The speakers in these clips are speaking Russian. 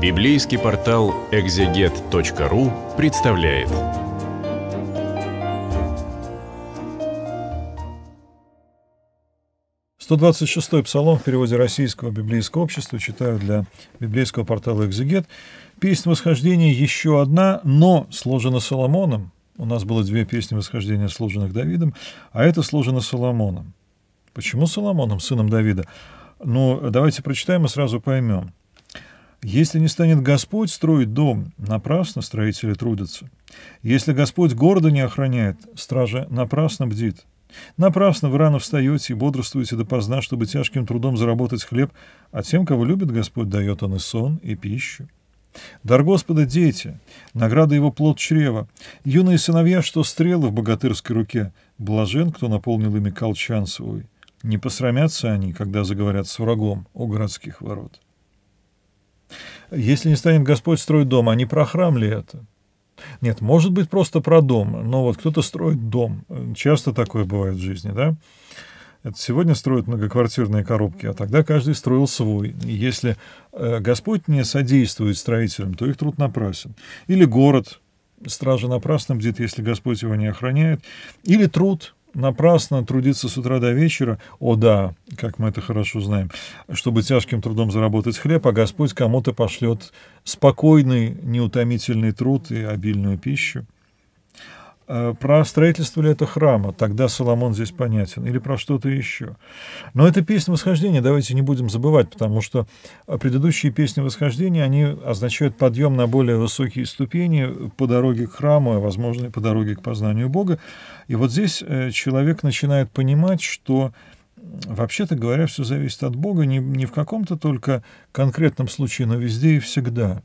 Библейский портал экзегет.ру представляет. Сто двадцать шестой псалом в переводе российского библейского общества читаю для библейского портала «Экзегет». Песнь восхождения еще одна, но сложена Соломоном. У нас было две песни восхождения, сложенных Давидом, а это сложено Соломоном. Почему Соломоном, сыном Давида? Ну, давайте прочитаем и сразу поймем. Если не станет Господь строить дом, напрасно строители трудятся. Если Господь города не охраняет, стража напрасно бдит. Напрасно вы рано встаете и бодрствуете допоздна, чтобы тяжким трудом заработать хлеб, а тем, кого любит Господь, дает Он и сон, и пищу. Дар Господа — дети, награда его плод чрева, юные сыновья, что стрелы в богатырской руке, блажен, кто наполнил ими колчан свой. Не посрамятся они, когда заговорят с врагом у городских ворот. Если не станет Господь строить дом, а не про храм ли это? Нет, может быть просто про дом, но вот кто-то строит дом. Часто такое бывает в жизни, да? Это сегодня строят многоквартирные коробки, а тогда каждый строил свой. И если э, Господь не содействует строителям, то их труд напрасен. Или город, стража напрасно бдит, если Господь его не охраняет. Или труд, напрасно трудиться с утра до вечера, о да, как мы это хорошо знаем, чтобы тяжким трудом заработать хлеб, а Господь кому-то пошлет спокойный, неутомительный труд и обильную пищу. Э, про строительство ли это храма, тогда Соломон здесь понятен, или про что-то еще. Но это песня восхождения, давайте не будем забывать, потому что э, предыдущие песни восхождения, они означают подъем на более высокие ступени по дороге к храму, а возможно и по дороге к познанию Бога. И вот здесь э, человек начинает понимать, что вообще-то говоря, все зависит от Бога не, не в каком-то только конкретном случае, но везде и всегда.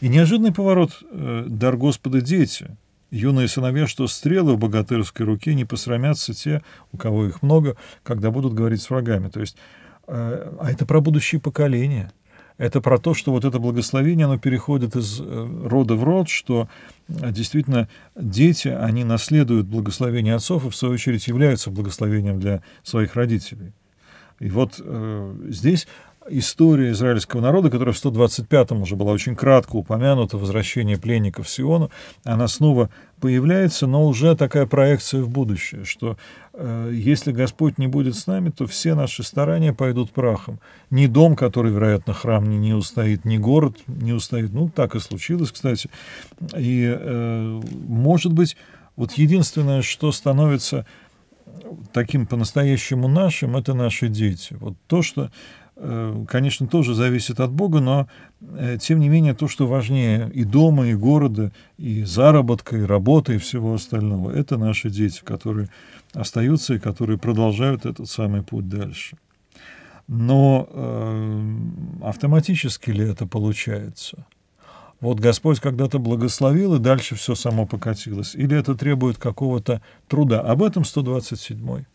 И неожиданный поворот «Дар Господа дети», юные сыновья, что стрелы в богатырской руке не посрамятся те, у кого их много, когда будут говорить с врагами. То есть, э, а это про будущие поколения. Это про то, что вот это благословение, оно переходит из э, рода в род, что э, действительно дети, они наследуют благословение отцов и, в свою очередь, являются благословением для своих родителей. И вот э, здесь история израильского народа, которая в 125-м уже была очень кратко упомянута, возвращение пленников Сиону, она снова появляется, но уже такая проекция в будущее, что э, если Господь не будет с нами, то все наши старания пойдут прахом. Ни дом, который, вероятно, храм не, не устоит, ни город не устоит. Ну, так и случилось, кстати. И, э, может быть, вот единственное, что становится таким по-настоящему нашим, это наши дети. Вот то, что Э, конечно, тоже зависит от Бога, но, э, тем не менее, то, что важнее и дома, и города, и заработка, и работы, и всего остального, это наши дети, которые остаются и которые продолжают этот самый путь дальше. Но э, автоматически ли это получается? Вот Господь когда-то благословил, и дальше все само покатилось. Или это требует какого-то труда? Об этом 127-й.